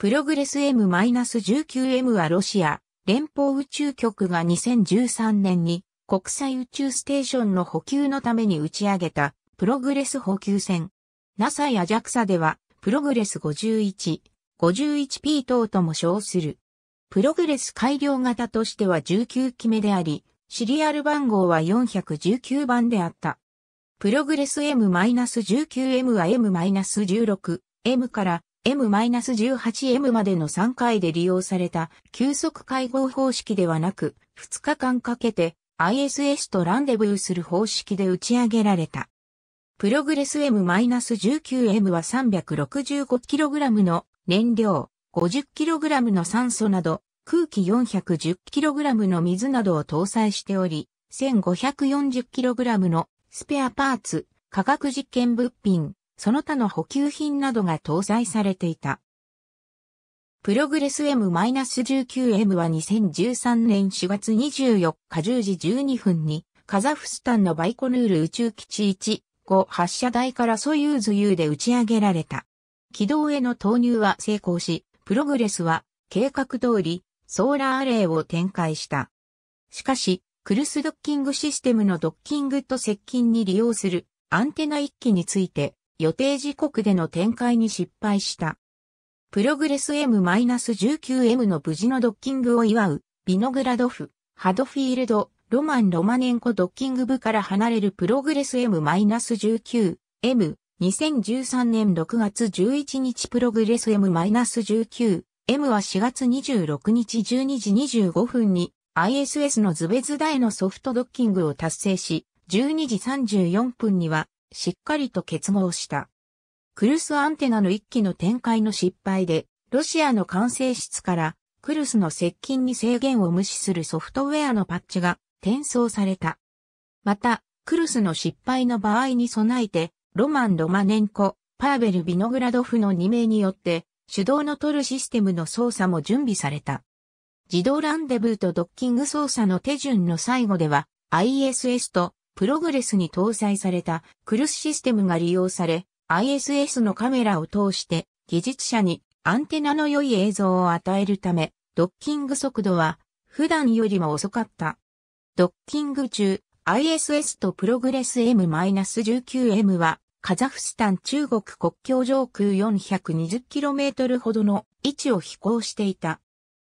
プログレス M-19M はロシア連邦宇宙局が2013年に国際宇宙ステーションの補給のために打ち上げたプログレス補給船。NASA や JAXA ではプログレス51、51P 等とも称する。プログレス改良型としては19期目であり、シリアル番号は419番であった。プログレス M-19M は M-16、M から M-18M までの3回で利用された急速会合方式ではなく、2日間かけて ISS とランデブーする方式で打ち上げられた。プログレス M-19M は 365kg の燃料、50kg の酸素など、空気 410kg の水などを搭載しており、1540kg のスペアパーツ、化学実験物品、その他の補給品などが搭載されていた。プログレス M-19M は2013年4月24日10時12分にカザフスタンのバイコヌール宇宙基地1 5発射台からソユーズ U で打ち上げられた。軌道への投入は成功し、プログレスは計画通りソーラーアレイを展開した。しかし、クルスドッキングシステムのドッキングと接近に利用するアンテナ1機について予定時刻での展開に失敗した。プログレス M-19M の無事のドッキングを祝う、ビノグラドフ、ハドフィールド、ロマン・ロマネンコドッキング部から離れるプログレス M-19、M、2013年6月11日プログレス M-19、M は4月26日12時25分に ISS のズベズダへのソフトドッキングを達成し、12時34分にはしっかりと結合した。クルスアンテナの一機の展開の失敗で、ロシアの管制室からクルスの接近に制限を無視するソフトウェアのパッチが転送された。また、クルスの失敗の場合に備えて、ロマン・ロマネンコ、パーベル・ビノグラドフの2名によって、手動の取るシステムの操作も準備された。自動ランデブーとドッキング操作の手順の最後では、ISS とプログレスに搭載されたクルスシステムが利用され、ISS のカメラを通して技術者にアンテナの良い映像を与えるため、ドッキング速度は普段よりも遅かった。ドッキング中、ISS とプログレス M-19M はカザフスタン中国国境上空 420km ほどの位置を飛行していた。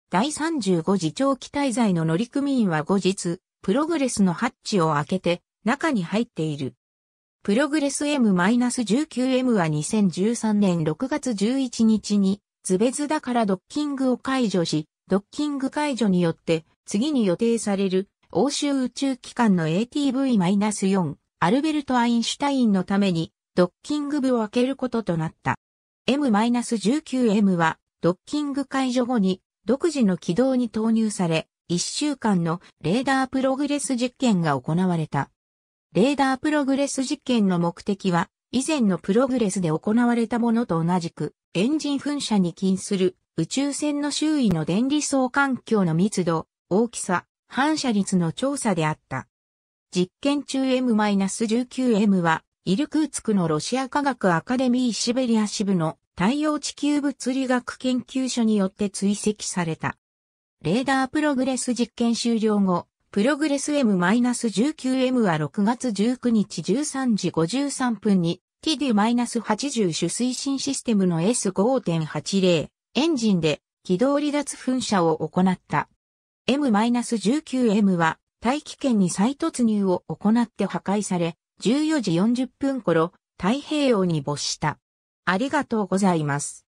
第35次長期滞在の乗組員は後日、プログレスのハッチを開けて中に入っている。プログレス M-19M は2013年6月11日に、ズベズダからドッキングを解除し、ドッキング解除によって、次に予定される、欧州宇宙機関の ATV-4、アルベルト・アインシュタインのために、ドッキング部を開けることとなった。M-19M は、ドッキング解除後に、独自の軌道に投入され、1週間のレーダープログレス実験が行われた。レーダープログレス実験の目的は、以前のプログレスで行われたものと同じく、エンジン噴射に近する宇宙船の周囲の電離層環境の密度、大きさ、反射率の調査であった。実験中 M-19M は、イルクーツクのロシア科学アカデミーシベリア支部の太陽地球物理学研究所によって追跡された。レーダープログレス実験終了後、プログレス M-19M は6月19日13時53分に TD-80 主推進システムの S5.80 エンジンで軌道離脱噴射を行った。M-19M は大気圏に再突入を行って破壊され、14時40分頃太平洋に没した。ありがとうございます。